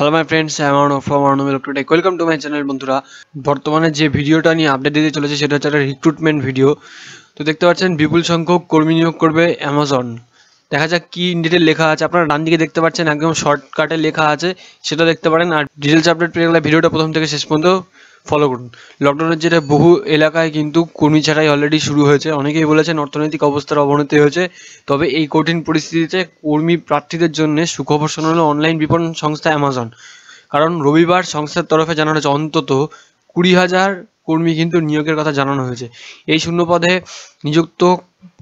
hello my friends আমার from অর্ণবেল today welcome to my channel বন্ধুরা বর্তমানে যে ভিডিওটা নিয়ে আপডেট দিতে চলেছে সেটা হচ্ছে একটা রিক্রুটমেন্ট ভিডিও তো দেখতে পাচ্ছেন বিপুল সংখ্যক কর্মী নিয়োগ করবে অ্যামাজন দেখা যাক কী ডিটেল লেখা আছে আপনারা ডান দিকে দেখতে পাচ্ছেন একদম শর্টকাটে লেখা আছে সেটা দেখতে পারেন আর ডিটেলস আপডেট পেয়ে গেলে ভিডিওটা প্রথম থেকে শেষ পর্যন্ত ফলো করুন লকডাউনের যেটা বহু এলাকায় কিন্তু কর্মী ছাড়াই অলরেডি শুরু হয়েছে অনেকেই বলেছেন অর্থনৈতিক অবস্থার অবনতি হয়েছে তবে এই কঠিন পরিস্থিতিতে কর্মী প্রার্থীদের জন্য সুখবর শোনালো অনলাইন বিপণন সংস্থা অ্যামাজন কারণ রবিবার সংস্থার তরফে জানানো হয়েছে অন্তত কুড়ি হাজার কর্মী কিন্তু নিয়োগের কথা জানানো হয়েছে এই শূন্য পদে নিযুক্ত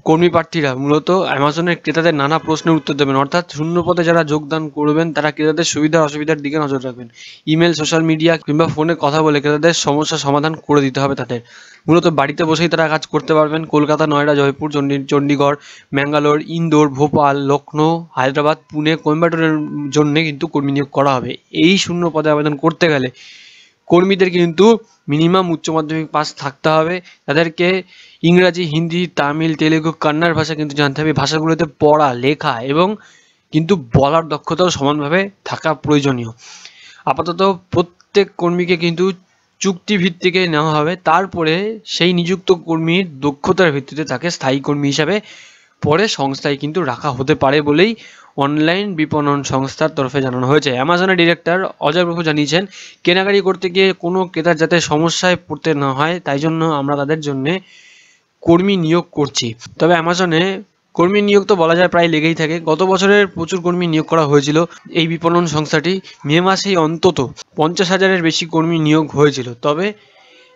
কর্মী প্রার্থীরা মূলত অ্যামাজনের ক্রেতাদের নানা প্রশ্নের উত্তর দেবেন অর্থাৎ শূন্য পদে যারা যোগদান করবেন তারা ক্রেতাদের সুবিধা অসুবিধার দিকে নজর রাখবেন ইমেল সোশ্যাল মিডিয়া কিংবা ফোনে কথা বলে ক্রেতাদের সমস্যা সমাধান করে দিতে হবে তাদের মূলত বাড়িতে বসেই তারা কাজ করতে পারবেন কলকাতা নয়ডা জয়পুর চণ্ডীগড় ম্যাঙ্গালোর ইন্দোর ভোপাল লখনৌ হায়দ্রাবাদ পুনে কোয়েম্বাটোরের জন্য কিন্তু কর্মী নিয়োগ করা হবে এই শূন্য পদে আবেদন করতে গেলে কর্মীদের কিন্তু মিনিমাম উচ্চ মাধ্যমিক পাস থাকতে হবে তাদেরকে ইংরাজি হিন্দি তামিল তেলেগু কান্নার ভাষা কিন্তু জানতে হবে ভাষাগুলোতে পড়া লেখা এবং কিন্তু বলার দক্ষতাও সমানভাবে থাকা প্রয়োজনীয় আপাতত প্রত্যেক কর্মীকে কিন্তু চুক্তিভিত্তিকে নেওয়া হবে তারপরে সেই নিযুক্ত কর্মীর দক্ষতার ভিত্তিতে তাকে স্থায়ী কর্মী হিসাবে পরে সংস্থায় কিন্তু রাখা হতে পারে বলেই অনলাইন বিপণন সংস্থার তরফে জানানো হয়েছে অ্যামাজনের ডিরেক্টর অজয় প্রভু জানিয়েছেন কেনাকাটি করতে গিয়ে কোনো ক্রেতার যাতে সমস্যায় পড়তে না হয় তাই জন্য আমরা তাদের জন্যে কর্মী নিয়োগ করছি তবে অ্যামাজনে কর্মী নিয়োগ তো বলা যায় প্রায় লেগেই থাকে গত বছরের প্রচুর কর্মী নিয়োগ করা হয়েছিল এই বিপণন সংস্থাটি মে মাসেই অন্তত পঞ্চাশ হাজারের বেশি কর্মী নিয়োগ হয়েছিল তবে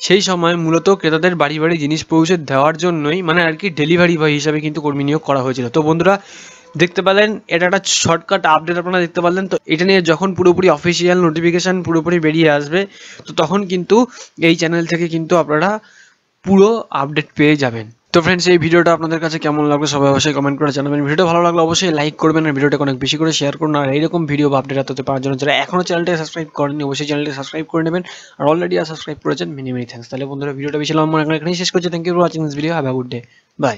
সেই সময় মূলত ক্রেতাদের বাড়ি বাড়ি জিনিস পৌঁছে দেওয়ার জন্যই মানে আর কি ডেলিভারি বয় হিসাবে কিন্তু কর্মী নিয়োগ করা হয়েছিল তো বন্ধুরা দেখতে পেলেন এটা একটা শর্টকাট আপডেট আপনারা দেখতে পারলেন তো এটা নিয়ে যখন পুরোপুরি অফিসিয়াল নোটিফিকেশান পুরোপুরি বেরিয়ে আসবে তো তখন কিন্তু এই চ্যানেল থেকে কিন্তু আপনারা পুরো আপডেট পেয়ে যাবেন তো ফ্রেন্ডস এই ভিডিওটা আপনাদের কাছে কেমন লাগলো সবাই অবশ্যই কমেন্ট করে জানাবেন ভিডিওটা ভালো লাগলে অবশ্যই লাইক করবেন আর ভিডিওটা অনেক বেশি করে শেয়ার করুন আর এইরকম ভিডিও বা আপডেট আপনাদের পাওয়ার জন্য যারা এখনও চ্যানেলটা সাবস্ক্রাইব করেনি অবশ্যই চ্যানেলটা সাবস্ক্রাইব করে নেবেন আর অলরেডি আর সাবস্ক্রাইব করেছেন মিনি মিনি থ্যাংকস তাহলে বন্ধুরা ভিডিওটা বেশি লম্বা এখানে শেষ করছি thank you for watching this video have a good day by